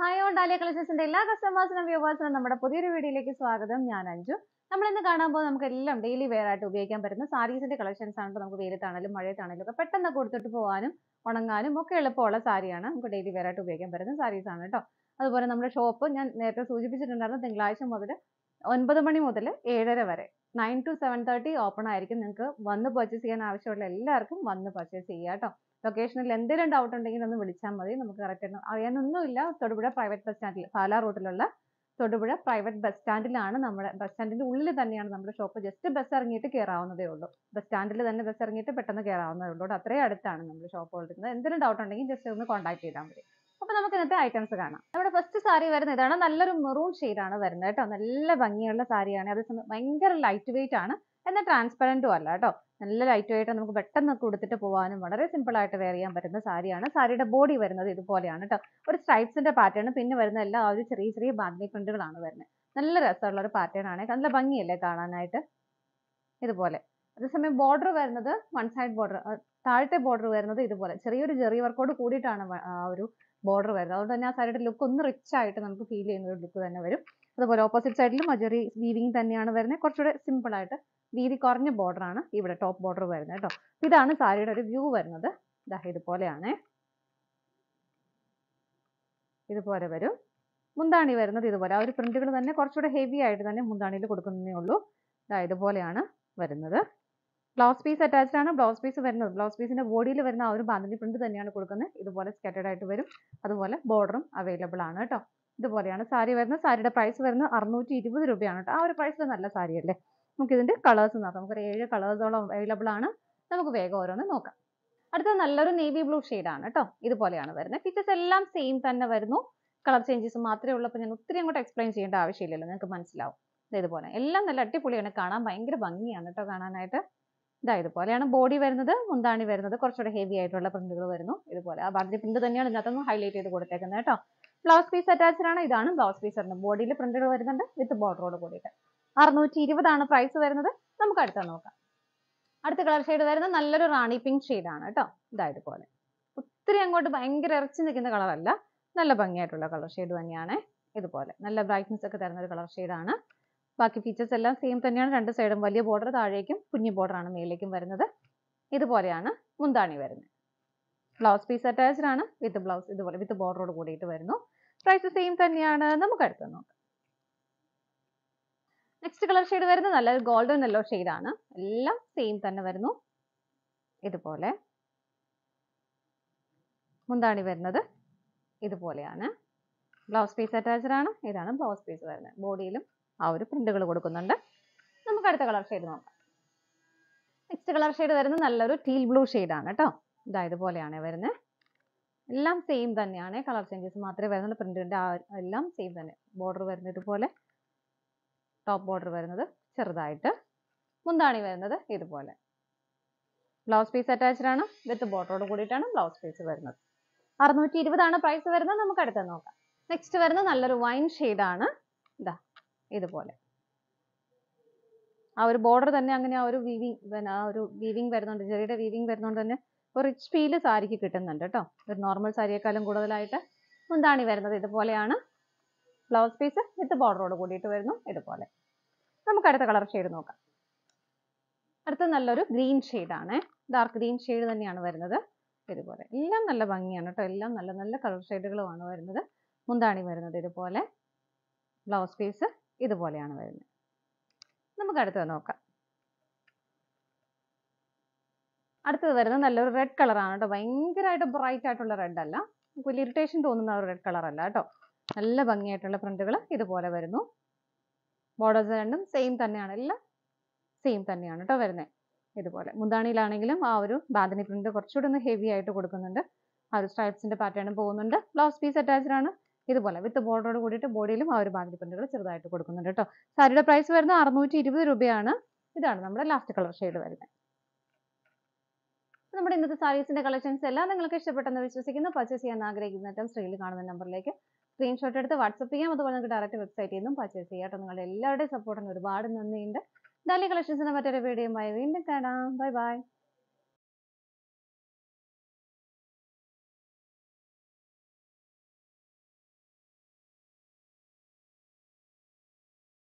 hi on dahlia കളക്ഷൻസിന്റെ എല്ലാ കസ്റ്റമേഴ്സിനും വ്യൂവേഴ്സിനും നമ്മുടെ പുതിയൊരു വീഡിയോയിലേക്ക് സ്വാഗതം ഞാൻ അഞ്ജു നമ്മൾ ഇന്ന് കാണാൻ പോകുന്നത് നമുക്ക് എല്ലാം ഡെയിലി വെയർ ആയിട്ട് ഉപയോഗിക്കാൻ പറ്റുന്ന സാരീസിന്റെ കളക്ഷൻസ് ആണ് നമുക്ക് വെയിലത്താണെങ്കിലും മഴയത്താണെങ്കിലും ഒക്കെ പെട്ടെന്ന് കൊടുത്തിട്ട് പോകാനും ഉണങ്ങാനും ഒക്കെ എളുപ്പമുള്ള സാരിയാണ് നമുക്ക് ഡെയിലി വെയർ ആയിട്ട് ഉപയോഗിക്കാൻ പറ്റുന്ന സാരീസ് ആണ് കേട്ടോ അതുപോലെ നമ്മുടെ ഷോപ്പ് ഞാൻ നേരത്തെ സൂചിപ്പിച്ചിട്ടുണ്ടായിരുന്നു തിങ്കളാഴ്ച മുതൽ ഒൻപത് മണി മുതൽ ഏഴര വരെ nine to seven thirty open ആയിരിക്കും നിങ്ങൾക്ക് വന്ന് പർച്ചേസ് ചെയ്യാൻ ആവശ്യമുള്ള എല്ലാവർക്കും വന്ന് പർച്ചേസ് ചെയ്യാം കേട്ടോ ലൊക്കേഷനിൽ എന്തെങ്കിലും ഡൗട്ട് ഉണ്ടെങ്കിൽ ഒന്ന് വിളിച്ചാൽ മതി നമുക്ക് കറക്റ്റ് ആയിട്ട് അറിയാനൊന്നുമില്ല തൊടുപുഴ പ്രൈവറ്റ് ബസ് സ്റ്റാൻഡിൽ പാലാ റൂട്ടിലുള്ള തൊടുപുഴ പ്രൈവറ്റ് ബസ് സ്റ്റാൻഡിലാണ് നമ്മുടെ ബസ് സ്റ്റാൻഡിൻ്റെ ഉള്ളിൽ തന്നെയാണ് നമ്മുടെ ഷോപ്പ് ജസ്റ്റ് ബസ് ഇറങ്ങിയിട്ട് കയറാവുന്നതേ ഉള്ളൂ ബസ് സ്റ്റാൻഡിൽ തന്നെ ബസ് ഇറങ്ങിയിട്ട് പെട്ടെന്ന് കയറാവുന്നതേ ഉള്ളൂ അത്രയും അടുത്താണ് നമ്മുടെ ഷോപ്പ് ഉള്ളത് എന്തെങ്കിലും ഡൗട്ട് ഉണ്ടെങ്കിൽ ജസ്റ്റ് ഒന്ന് കോൺടാക്ട് ചെയ്താൽ മതി അപ്പോൾ നമുക്ക് ഇന്നത്തെ ഐറ്റംസ് കാണാം നമ്മുടെ ഫസ്റ്റ് സാരി വരുന്ന ഇതാണ് നല്ലൊരു മെറൂൺ ഷെയ്ഡാണ് വരുന്നത് കേട്ടോ നല്ല ഭംഗിയുള്ള സാരിയാണ് അതേസമയം ഭയങ്കര ലൈറ്റ് വെയിറ്റ് ആണ് എന്നാൽ ട്രാൻസ്പെറൻറ്റും അല്ല കേട്ടോ നല്ല ലൈറ്റ് ആയിട്ട് നമുക്ക് പെട്ടെന്ന് കൊടുത്തിട്ട് പോകാനും വളരെ സിമ്പിൾ ആയിട്ട് വെയർ ചെയ്യാൻ പറ്റുന്ന സാരിയാണ് സാരിയുടെ ബോഡി വരുന്നത് ഇതുപോലെയാണ് കേട്ടോ ഒരു സ്ട്രൈപ്സിന്റെ പാറ്റേൺ പിന്നെ വരുന്ന എല്ലാ ഒരു ചെറിയ ചെറിയ ബാഗ്നി പ്രിന്റുകളാണ് വരുന്നത് നല്ല രസമുള്ള ഒരു പാറ്റേൺ ആണ് നല്ല ഭംഗിയല്ലേ കാണാനായിട്ട് ഇതുപോലെ അതേസമയം ബോർഡർ വരുന്നത് വൺ സൈഡ് ബോർഡർ താഴത്തെ ബോർഡർ വരുന്നത് ഇതുപോലെ ചെറിയൊരു ജെറി വർക്കോട് കൂടിയിട്ടാണ് ഒരു ബോർഡർ വരുന്നത് അതുകൊണ്ട് തന്നെ ആ സാരിയുടെ ലുക്ക് ഒന്ന് റിച്ച് ആയിട്ട് നമുക്ക് ഫീൽ ചെയ്യുന്ന ഒരു ലുക്ക് തന്നെ വരും അതുപോലെ ഓപ്പോസിറ്റ് സൈഡിലും മജറി വീവിംഗ് തന്നെയാണ് വരുന്നത് കുറച്ചുകൂടെ സിമ്പിൾ ആയിട്ട് വീതി കുറഞ്ഞ ബോർഡർ ആണ് ഇവിടെ ടോപ്പ് ബോർഡർ വരുന്നത് കേട്ടോ ഇതാണ് സാരിയുടെ ഒരു വ്യൂ വരുന്നത് ഇതാ ഇതുപോലെയാണ് ഇതുപോലെ വരും മുന്താണി വരുന്നത് ഇതുപോലെ ആ ഒരു പ്രിന്റുകൾ തന്നെ കുറച്ചുകൂടെ ഹെവി ആയിട്ട് തന്നെ മുന്താണിയിൽ കൊടുക്കുന്നതേ ഉള്ളൂ ഇതാ ഇതുപോലെയാണ് വരുന്നത് ബ്ലൗസ് പീസ് അറ്റാച്ച്ഡ് ആണ് ബ്ലൗസ് പീസ് വരുന്നത് ബ്ലൗസ് പീസിന്റെ ബോഡിയിൽ വരുന്ന ആ ഒരു ബാന്തിനി പ്രിന്റ് തന്നെയാണ് കൊടുക്കുന്നത് ഇതുപോലെ സ്കാറ്റേഡ് ആയിട്ട് വരും അതുപോലെ ബോർഡറും അവൈലബിൾ ആണ് കേട്ടോ ഇതുപോലെയാണ് സാരി വരുന്നത് സാരിയുടെ പ്രൈസ് വരുന്നത് അറുന്നൂറ്റി ഇരുപത് രൂപയാണ് കേട്ടോ ആ ഒരു പ്രൈസിൽ നല്ല സാരി അല്ലേ നമുക്ക് ഇതിന്റെ കളേഴ്സ് നോക്കാം നമുക്കൊരു ഏഴ് കളേഴ്സോളം അവൈലബിൾ ആണ് നമുക്ക് വേഗം ഓരോന്ന് നോക്കാം അടുത്ത നല്ലൊരു നേവി ബ്ലൂ ആണ് കേട്ടോ ഇതുപോലെയാണ് വരുന്നത് ഫീച്ചേഴ്സ് എല്ലാം സെയിം തന്നെ വരുന്നു കളർ ചേഞ്ചസ് മാത്രമേ ഉള്ളൂ അപ്പോൾ ഞാൻ ഒത്തിരി അങ്ങോട്ട് എക്സ്പ്ലെയിൻ ചെയ്യേണ്ട ആവശ്യമില്ലല്ലോ നിങ്ങൾക്ക് മനസ്സിലാവും ഇതുപോലെ എല്ലാം നല്ല അടിപൊളിയാണ് കാണാൻ ഭയങ്കര ഭംഗിയാണ് കേട്ടോ കാണാനായിട്ട് ഇതാ ഇതുപോലെയാണ് ബോഡി വരുന്നത് മുന്താണി വരുന്നത് കുറച്ചുകൂടെ ഹെവി ആയിട്ടുള്ള പ്രിന്റുകൾ വരുന്നു ഇതുപോലെ ആ വർദ്ധി പ്രിന്റ് തന്നെയാണ് ഇതിനകത്തൊന്ന് ഹൈലൈറ്റ് ചെയ്ത് കൊടുത്തേക്കുന്നത് കേട്ടോ ബ്ലൗസ് പീസ് അറ്റാച്ച്ഡ് ആണ് ഇതാണ് ബ്ലൗസ് പീസ് വരുന്നത് ബോഡിയിൽ പ്രിന്റുകൾ വരുന്നുണ്ട് വിത്ത് ബോർഡറോട് കൂടിയിട്ട് അറുന്നൂറ്റി ഇരുപതാണ് പ്രൈസ് വരുന്നത് നമുക്ക് അടുത്ത നോക്കാം അടുത്ത കളർ ഷെയ്ഡ് വരുന്നത് നല്ലൊരു റാണി പിങ്ക് ഷെയ്ഡാണ് കേട്ടോ ഇതാ ഇതുപോലെ ഒത്തിരി അങ്ങോട്ട് ഭയങ്കര ഇറച്ചി നിൽക്കുന്ന കളറല്ല നല്ല ഭംഗിയായിട്ടുള്ള കളർ ഷെയ്ഡ് തന്നെയാണ് ഇതുപോലെ നല്ല ബ്രൈറ്റ്നസ് ഒക്കെ തരുന്ന ഒരു കളർ ഷെയ്ഡാണ് ബാക്കി ഫീച്ചേഴ്സ് എല്ലാം സെയിം തന്നെയാണ് രണ്ട് സൈഡും വലിയ ബോർഡർ താഴേക്കും കുഞ്ഞു ബോർഡറാണ് മേലേക്കും വരുന്നത് ഇതുപോലെയാണ് മുന്താണി വരുന്നത് ബ്ലൗസ് പീസ് അറ്റാച്ച്ഡ് ആണ് വിത്ത് ബ്ലൗസ് ഇതുപോലെ വിത്ത് ബോർഡറോട് കൂടിയിട്ട് വരുന്നു പ്രൈസ് സെയിം തന്നെയാണ് നമുക്ക് അടുത്ത് നോക്കാം നെക്സ്റ്റ് കളർ ഷെയ്ഡ് വരുന്നത് നല്ല ഗോൾഡൻ യെല്ലോ ആണ് എല്ലാം സെയിം തന്നെ വരുന്നു ഇതുപോലെ മുന്താണി വരുന്നത് ഇതുപോലെയാണ് ബ്ലൗസ് പീസ് അറ്റാച്ച്ഡ് ആണ് ഇതാണ് ബ്ലൗസ് പീസ് വരുന്നത് ബോഡിയിലും ആ ഒരു പ്രിന്റുകൾ കൊടുക്കുന്നുണ്ട് നമുക്ക് അടുത്ത കളർ ഷെയ്ഡ് നോക്കാം നെക്സ്റ്റ് കളർ ഷെയ്ഡ് വരുന്നത് നല്ലൊരു ടീൽ ബ്ലൂ ആണ് കേട്ടോ ഇതാ ഇതുപോലെയാണ് വരുന്നത് എല്ലാം സെയിം തന്നെയാണ് കളർ ചേഞ്ചസ് മാത്രമേ വരുന്നുള്ളൂ പ്രിന്റിൻ്റെ എല്ലാം സെയിം തന്നെ ബോർഡർ വരുന്നത് ഇതുപോലെ ടോപ്പ് ബോർഡർ വരുന്നത് ചെറുതായിട്ട് മുന്താണി വരുന്നത് ഇതുപോലെ ബ്ലൗസ് പീസ് അറ്റാച്ച്ഡ് ആണ് വിത്ത് ബോർഡറോട് കൂടിയിട്ടാണ് ബ്ലൗസ് പീസ് വരുന്നത് അറുന്നൂറ്റി ഇരുപതാണ് പ്രൈസ് വരുന്നത് നമുക്ക് അടുത്ത് നോക്കാം നെക്സ്റ്റ് വരുന്നത് നല്ലൊരു വൈൻ ഷെയ്ഡാണ് ഇതാ ഇതുപോലെ ആ ഒരു ബോർഡർ തന്നെ അങ്ങനെ ആ ഒരു വീവിങ് പിന്നെ ആ ഒരു വീവിങ് വരുന്നുണ്ട് ജെറിയുടെ വീവിങ് വരുന്നതുകൊണ്ട് തന്നെ ഒരു റിച്ച് ഫീൽ സാരിക്ക് കിട്ടുന്നുണ്ട് കേട്ടോ ഒരു നോർമൽ സാരിയേക്കാളും കൂടുതലായിട്ട് മുന്താണി വരുന്നത് ഇതുപോലെയാണ് ബ്ലൗസ് പീസ് വിത്ത് ബോർഡറോട് കൂടിയിട്ട് വരുന്നു ഇതുപോലെ നമുക്ക് അടുത്ത കളർ ഷെയ്ഡ് നോക്കാം അടുത്ത നല്ലൊരു ഗ്രീൻ ആണ് ഡാർക്ക് ഗ്രീൻ ഷെയ്ഡ് തന്നെയാണ് വരുന്നത് ഇതുപോലെ എല്ലാം നല്ല ഭംഗിയാണ് കേട്ടോ എല്ലാം നല്ല നല്ല കളർ ഷെയ്ഡുകളുമാണ് വരുന്നത് മുന്താണി വരുന്നത് ഇതുപോലെ ബ്ലൗസ് പീസ് ഇതുപോലെയാണ് വരുന്നത് നമുക്ക് അടുത്തത് നോക്കാം അടുത്തത് വരുന്നത് നല്ലൊരു റെഡ് കളറാണ് കേട്ടോ ഭയങ്കരമായിട്ട് ബ്രൈറ്റ് ആയിട്ടുള്ള റെഡ് അല്ല വലിയ ഇറിറ്റേഷൻ തോന്നുന്ന ഒരു റെഡ് കളർ അല്ല കേട്ടോ നല്ല ഭംഗിയായിട്ടുള്ള പ്രിന്റുകൾ ഇതുപോലെ വരുന്നു ബോർഡേഴ്സ് രണ്ടും സെയിം തന്നെയാണ് എല്ലാം സെയിം തന്നെയാണ് കേട്ടോ വരുന്നത് ഇതുപോലെ മുന്താണിയിലാണെങ്കിലും ആ ഒരു ബാദിനി പ്രിന്റ് കുറച്ചുകൂടി ഒന്ന് ഹെവി ആയിട്ട് കൊടുക്കുന്നുണ്ട് ആ ഒരു സ്ട്രൈപ്സിന്റെ പാറ്റേണും പോകുന്നുണ്ട് ബ്ലൗസ് പീസ് അറ്റാച്ച്ഡ് ആണ് ഇതുപോലെ വിത്ത് ബോർഡറോട് കൂടിയിട്ട് ബോഡിയിലും ആ ഒരു ബാന്തിരി പ്രിന്റുകൾ ചെറുതായിട്ട് കൊടുക്കുന്നുണ്ട് കേട്ടോ സാരിയുടെ പ്രൈസ് വരുന്നത് അറുന്നൂറ്റി ഇരുപത് രൂപയാണ് ഇതാണ് നമ്മുടെ ലാസ്റ്റ് കളർ ഷെയ്ഡ് വരുന്നത് നമ്മുടെ ഇന്നത്തെ സാരീസിന്റെ കളക്ഷൻസ് എല്ലാം നിങ്ങൾക്ക് ഇഷ്ടപ്പെട്ടെന്ന് വിശ്വസിക്കുന്നു പർച്ചേസ് ചെയ്യാൻ ആഗ്രഹിക്കുന്ന ഐറ്റം കാണുന്ന നമ്പറിലേക്ക് സ്ക്രീൻഷോട്ട് എടുത്ത് വാട്സപ്പ് ചെയ്യാം അതുപോലെ നിങ്ങൾക്ക് ഡയറക്റ്റ് വെബ്സൈറ്റിൽ നിന്നും പർച്ചേസ് ചെയ്യാം കേട്ടോ നിങ്ങളുടെ എല്ലാവരുടെയും സപ്പോർട്ടിന് ഒരുപാട് നന്ദിയുണ്ട് ഡാലി കളക്ഷൻസിന്റെ മറ്റൊരു വീഡിയോയുമായി വീണ്ടും കാണാം ബൈ ബൈ